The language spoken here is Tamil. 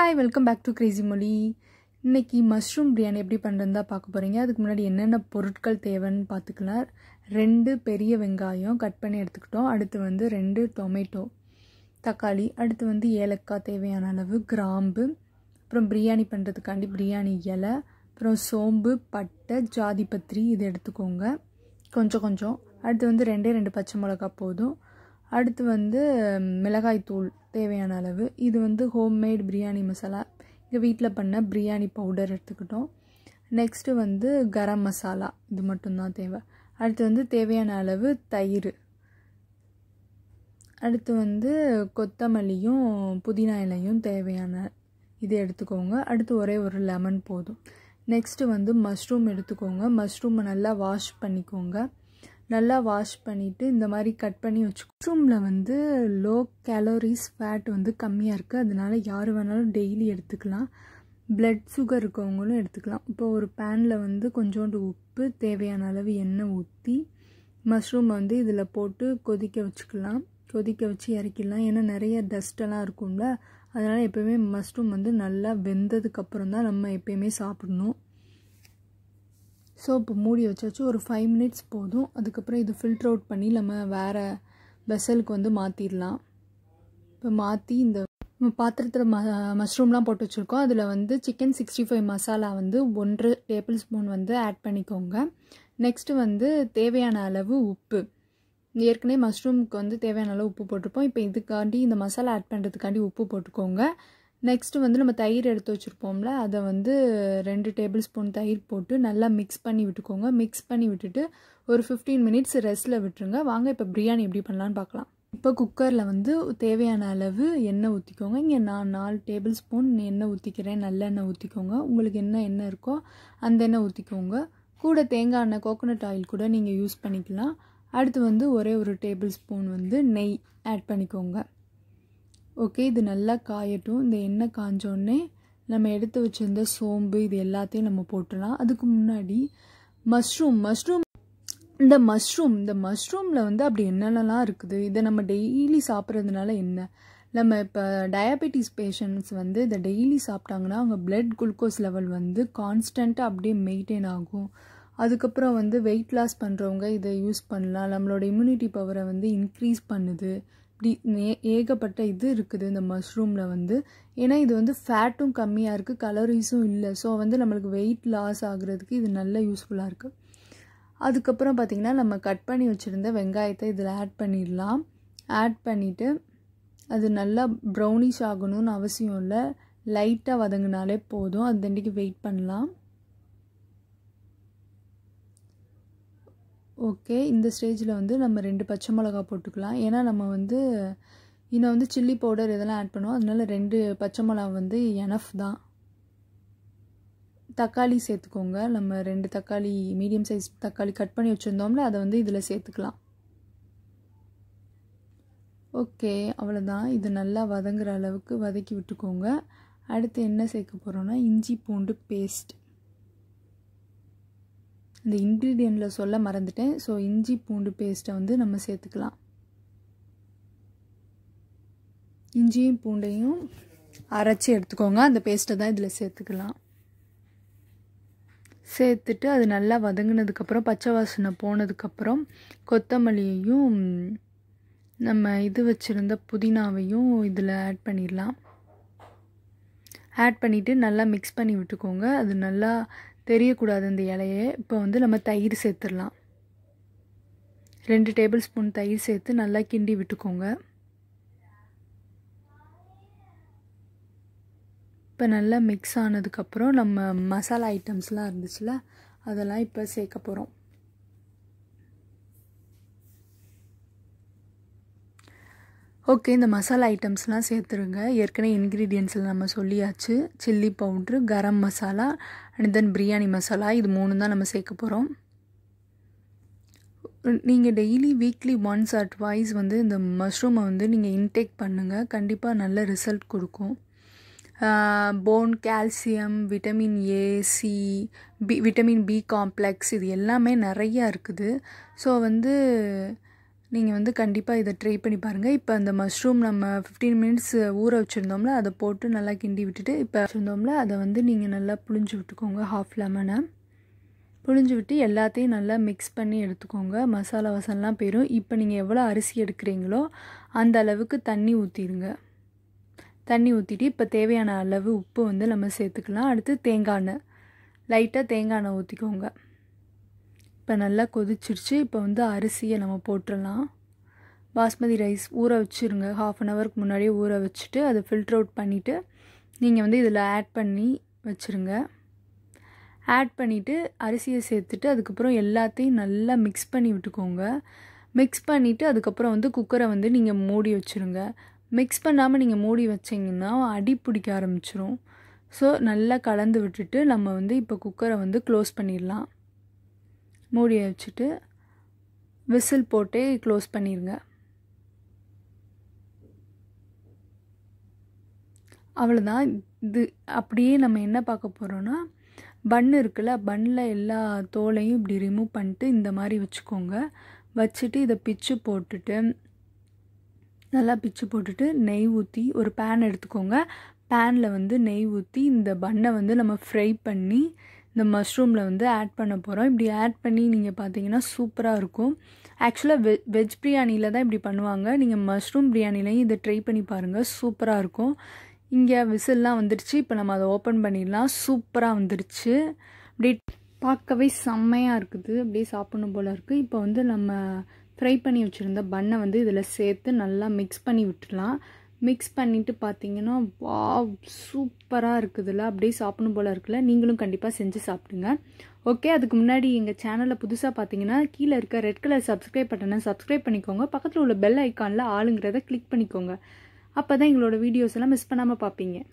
hi welcome back to crazy மொழி இன்றைக்கி மஷ்ரூம் பிரியாணி எப்படி பண்ணுறதுன்னு தான் பார்க்க போகிறீங்க அதுக்கு முன்னாடி என்னென்ன பொருட்கள் தேவைன்னு பார்த்துக்கலாம் ரெண்டு பெரிய வெங்காயம் கட் பண்ணி எடுத்துக்கிட்டோம் அடுத்து வந்து ரெண்டு டொமேட்டோ தக்காளி அடுத்து வந்து ஏலக்காய் தேவையான அளவு கிராம்பு அப்புறம் பிரியாணி பண்ணுறதுக்காண்டி பிரியாணி இலை அப்புறம் சோம்பு பட்டை ஜாதிபத்திரி இது எடுத்துக்கோங்க கொஞ்சம் கொஞ்சம் அடுத்து வந்து ரெண்டே ரெண்டு பச்சை மிளகா போதும் அடுத்து வந்து மிளகாய் தூள் தேவையான அளவு இது வந்து ஹோம்மேட் பிரியாணி மசாலா எங்கள் வீட்டில் பண்ண பிரியாணி பவுடர் எடுத்துக்கிட்டோம் நெக்ஸ்ட்டு வந்து கரம் மசாலா இது மட்டும்தான் தேவை அடுத்து வந்து தேவையான அளவு தயிர் அடுத்து வந்து கொத்தமல்லியும் புதினா இலையும் தேவையான இது எடுத்துக்கோங்க அடுத்து ஒரே ஒரு லெமன் போதும் நெக்ஸ்ட்டு வந்து மஷ்ரூம் எடுத்துக்கோங்க மஷ்ரூமை நல்லா வாஷ் பண்ணிக்கோங்க நல்லா வாஷ் பண்ணிவிட்டு இந்த மாதிரி கட் பண்ணி வச்சு மஷ்ரூமில் வந்து லோ கேலோரிஸ் ஃபேட் வந்து கம்மியாக இருக்குது அதனால யார் வேணாலும் டெய்லி எடுத்துக்கலாம் பிளட் சுகர் இருக்கவங்களும் எடுத்துக்கலாம் இப்போ ஒரு பேனில் வந்து கொஞ்சோண்டு உப்பு தேவையான அளவு எண்ணெய் ஊற்றி மஷ்ரூம் வந்து இதில் போட்டு கொதிக்க வச்சுக்கலாம் கொதிக்க வச்சு இறக்கிடலாம் ஏன்னா நிறைய டஸ்ட்டெல்லாம் இருக்கும்ல அதனால் எப்போயுமே மஷ்ரூம் வந்து நல்லா வெந்ததுக்கப்புறம் தான் நம்ம எப்போயுமே சாப்பிடணும் ஸோ இப்போ மூடி வச்சாச்சு ஒரு ஃபைவ் மினிட்ஸ் போதும் அதுக்கப்புறம் இது ஃபில்டர் அவுட் பண்ணி நம்ம வேறு வெசலுக்கு வந்து மாற்றிடலாம் இப்போ மாற்றி இந்த பாத்திரத்தில் ம மஷ்ரூம்லாம் போட்டு வச்சுருக்கோம் அதில் வந்து சிக்கன் சிக்ஸ்டி ஃபைவ் மசாலா வந்து ஒன்று டேபிள் ஸ்பூன் வந்து ஆட் பண்ணிக்கோங்க நெக்ஸ்ட்டு வந்து தேவையான அளவு உப்பு ஏற்கனவே மஷ்ரூமுக்கு வந்து தேவையான அளவு உப்பு போட்டிருப்போம் இப்போ இதுக்காண்டி இந்த மசாலா ஆட் பண்ணுறதுக்காண்டி உப்பு போட்டுக்கோங்க நெக்ஸ்ட்டு வந்து நம்ம தயிர் எடுத்து வச்சுருப்போம்ல அதை வந்து ரெண்டு டேபிள் ஸ்பூன் தயிர் போட்டு நல்லா மிக்ஸ் பண்ணி விட்டுக்கோங்க மிக்ஸ் பண்ணி விட்டுட்டு ஒரு ஃபிஃப்டீன் மினிட்ஸ் ரெஸ்ட்டில் விட்டுருங்க வாங்க இப்போ பிரியாணி எப்படி பண்ணலான்னு பார்க்கலாம் இப்போ குக்கரில் வந்து தேவையான அளவு எண்ணெய் ஊற்றிக்கோங்க இங்கே நான் நாலு டேபிள் ஸ்பூன் எண்ணெய் ஊற்றிக்கிறேன் நல்லெண்ணெய் ஊற்றிக்கோங்க உங்களுக்கு என்ன எண்ணெய் இருக்கோ அந்த எண்ணெய் ஊற்றிக்கோங்க கூட தேங்காய் எண்ணெய் கோகோனட் ஆயில் கூட நீங்கள் யூஸ் பண்ணிக்கலாம் அடுத்து வந்து ஒரே ஒரு டேபிள் ஸ்பூன் வந்து நெய் ஆட் பண்ணிக்கோங்க ஓகே இது நல்லா காயட்டும் இந்த எண்ணெய் காஞ்சோடனே நம்ம எடுத்து வச்சுருந்த சோம்பு இது எல்லாத்தையும் நம்ம போட்டுடலாம் அதுக்கு முன்னாடி மஷ்ரூம் மஷ்ரூம் இந்த மஷ்ரூம் இந்த மஷ்ரூமில் வந்து அப்படி என்னென்னலாம் இருக்குது இதை நம்ம டெய்லி சாப்பிட்றதுனால என்ன நம்ம இப்போ டயபெட்டிஸ் பேஷண்ட்ஸ் வந்து இதை டெய்லி சாப்பிட்டாங்கன்னா அவங்க பிளட் குளுக்கோஸ் லெவல் வந்து கான்ஸ்டண்ட்டாக அப்படியே மெயின்டைன் ஆகும் அதுக்கப்புறம் வந்து வெயிட் லாஸ் பண்ணுறவங்க இதை யூஸ் பண்ணலாம் நம்மளோட இம்யூனிட்டி பவரை வந்து இன்க்ரீஸ் பண்ணுது இப்படி நே ஏகப்பட்ட இது இருக்குது இந்த மஷ்ரூமில் வந்து ஏன்னா இது வந்து ஃபேட்டும் கம்மியாக இருக்குது கலரிஸும் இல்லை ஸோ வந்து நம்மளுக்கு வெயிட் லாஸ் ஆகுறதுக்கு இது நல்ல யூஸ்ஃபுல்லாக இருக்குது அதுக்கப்புறம் பார்த்திங்கன்னா நம்ம கட் பண்ணி வச்சுருந்த வெங்காயத்தை இதில் ஆட் பண்ணிடலாம் ஆட் பண்ணிவிட்டு அது நல்லா ப்ரௌனிஷ் ஆகணும்னு அவசியம் இல்லை லைட்டாக வதங்கினாலே போதும் அது தண்டிக்கு வெயிட் பண்ணலாம் ஓகே இந்த ஸ்டேஜில் வந்து நம்ம ரெண்டு பச்சை மிளகா போட்டுக்கலாம் ஏன்னா நம்ம வந்து இன்னும் வந்து சில்லி பவுடர் இதெல்லாம் ஆட் பண்ணுவோம் அதனால ரெண்டு பச்சை மிளகா வந்து எனஃப் தான் தக்காளி சேர்த்துக்கோங்க நம்ம ரெண்டு தக்காளி மீடியம் சைஸ் தக்காளி கட் பண்ணி வச்சுருந்தோம்ல அதை வந்து இதில் சேர்த்துக்கலாம் ஓகே அவ்வளோதான் இது நல்லா வதங்குற அளவுக்கு வதக்கி விட்டுக்கோங்க அடுத்து என்ன சேர்க்க போகிறோன்னா இஞ்சி பூண்டு பேஸ்ட் இந்த இன்க்ரீடியண்ட்டில் சொல்ல மறந்துட்டேன் ஸோ இஞ்சி பூண்டு பேஸ்ட்டை வந்து நம்ம சேர்த்துக்கலாம் இஞ்சியும் பூண்டையும் அரைச்சி எடுத்துக்கோங்க அந்த பேஸ்ட்டை தான் இதில் சேர்த்துக்கலாம் சேர்த்துட்டு அது நல்லா வதங்கினதுக்கப்புறம் பச்சை வாசனை போனதுக்கப்புறம் கொத்தமல்லியையும் நம்ம இது வச்சுருந்த புதினாவையும் இதில் ஆட் பண்ணிடலாம் ஆட் பண்ணிவிட்டு நல்லா மிக்ஸ் பண்ணி விட்டுக்கோங்க அது நல்லா தெரியக்கூடாது இந்த இலையை இப்போ வந்து நம்ம தயிர் சேர்த்துடலாம் ரெண்டு டேபிள் ஸ்பூன் தயிர் சேர்த்து நல்லா கிண்டி விட்டுக்கோங்க இப்போ நல்லா மிக்ஸ் ஆனதுக்கப்புறம் நம்ம மசாலா ஐட்டம்ஸ்லாம் இருந்துச்சுல அதெல்லாம் இப்போ சேர்க்க போகிறோம் ஓகே இந்த மசாலா ஐட்டம்ஸ்லாம் சேர்த்துருங்க ஏற்கனவே இன்க்ரீடியன்ஸில் நம்ம சொல்லியாச்சு chilli powder garam masala and then biryani masala இது மூணு தான் நம்ம சேர்க்க போகிறோம் நீங்கள் daily weekly once or twice வந்து இந்த மஷ்ரூமை வந்து நீங்கள் இன்டேக் பண்ணுங்கள் கண்டிப்பாக நல்ல ரிசல்ட் கொடுக்கும் bone calcium vitamin A C B vitamin B complex இது எல்லாமே நிறையா இருக்குது ஸோ வந்து நீங்கள் வந்து கண்டிப்பாக இதை ட்ரை பண்ணி பாருங்கள் இப்போ அந்த மஷ்ரூம் நம்ம ஃபிஃப்டீன் மினிட்ஸ் ஊற வச்சுருந்தோம்ல அதை போட்டு நல்லா கிண்டி விட்டுட்டு இப்போ வச்சுருந்தோம்ல அதை வந்து நீங்கள் நல்லா புளிஞ்சு விட்டுக்கோங்க ஹாஃப் லெமனை புளிஞ்சு விட்டு எல்லாத்தையும் நல்லா மிக்ஸ் பண்ணி எடுத்துக்கோங்க மசாலா வசல்லாம் போயிடும் இப்போ நீங்கள் எவ்வளோ அரிசி எடுக்கிறீங்களோ அந்த அளவுக்கு தண்ணி ஊற்றிடுங்க தண்ணி ஊற்றிட்டு இப்போ தேவையான அளவு உப்பு வந்து நம்ம சேர்த்துக்கலாம் அடுத்து தேங்காய் எண்ணெய் லைட்டாக தேங்காய் எண்ணெய் ஊற்றிக்கோங்க இப்போ நல்லா கொதிச்சிருச்சு இப்போ வந்து அரிசியை நம்ம போட்டுடலாம் பாஸ்மதி ரைஸ் ஊற வச்சுருங்க ஹாஃப் அன் ஹவருக்கு முன்னாடியே ஊற வச்சுட்டு அதை ஃபில்டர் அவுட் பண்ணிவிட்டு நீங்கள் வந்து இதில் ஆட் பண்ணி வச்சுருங்க ஆட் பண்ணிவிட்டு அரிசியை சேர்த்துட்டு அதுக்கப்புறம் எல்லாத்தையும் நல்லா மிக்ஸ் பண்ணி விட்டுக்கோங்க மிக்ஸ் பண்ணிவிட்டு அதுக்கப்புறம் வந்து குக்கரை வந்து நீங்கள் மூடி வச்சுருங்க மிக்ஸ் பண்ணாமல் நீங்கள் மூடி வச்சிங்கன்னா அடி பிடிக்க ஆரம்பிச்சிரும் ஸோ நல்லா கலந்து விட்டுட்டு நம்ம வந்து இப்போ குக்கரை வந்து க்ளோஸ் பண்ணிடலாம் மூடியை வச்சுட்டு விசில் போட்டு க்ளோஸ் பண்ணிடுங்க அவ்வளோதான் இது அப்படியே நம்ம என்ன பார்க்க போகிறோன்னா பன் இருக்குல்ல பன்னில் எல்லா தோலையும் இப்படி ரிமூவ் பண்ணிட்டு இந்த மாதிரி வச்சுக்கோங்க வச்சுட்டு இதை பிச்சு போட்டுட்டு நல்லா பிச்சு போட்டுட்டு நெய் ஊற்றி ஒரு பேன் எடுத்துக்கோங்க பேனில் வந்து நெய் ஊற்றி இந்த பன்னை வந்து நம்ம ஃப்ரை பண்ணி இந்த மஷ்ரூமில் வந்து ஆட் பண்ண போகிறோம் இப்படி ஆட் பண்ணி நீங்கள் பார்த்தீங்கன்னா சூப்பராக இருக்கும் ஆக்சுவலாக வெ வெஜ் பிரியாணியில் தான் இப்படி பண்ணுவாங்க நீங்கள் மஷ்ரூம் பிரியாணிலையும் இதை ட்ரை பண்ணி பாருங்கள் சூப்பராக இருக்கும் இங்கே விசில்லாம் வந்துடுச்சு இப்போ நம்ம அதை ஓப்பன் பண்ணிடலாம் சூப்பராக வந்துடுச்சு அப்படியே பார்க்கவே செம்மையாக இருக்குது அப்படியே சாப்பிடணும் போல் இருக்குது இப்போ வந்து நம்ம ஃப்ரை பண்ணி வச்சுருந்த பண்ணை வந்து இதில் சேர்த்து நல்லா மிக்ஸ் பண்ணி விட்டுடலாம் மிக்ஸ் பண்ணிவிட்டு பார்த்தீங்கன்னா வா சூப்பராக இருக்குதுல்ல அப்படியே சாப்பிடும் போல் இருக்குல்ல நீங்களும் கண்டிப்பாக செஞ்சு சாப்பிடுங்க ஓகே அதுக்கு முன்னாடி எங்கள் சேனலில் புதுசாக பார்த்தீங்கன்னா கீழே இருக்க ரெட் கலர் சப்ஸ்கிரைப் பட்டனை சப்ஸ்கிரைப் பண்ணிக்கோங்க பக்கத்தில் உள்ள பெல் ஐக்கானில் ஆளுங்கிறத கிளிக் பண்ணிக்கோங்க அப்போ தான் எங்களோட வீடியோஸ் எல்லாம் மிஸ் பண்ணாமல் பார்ப்பீங்க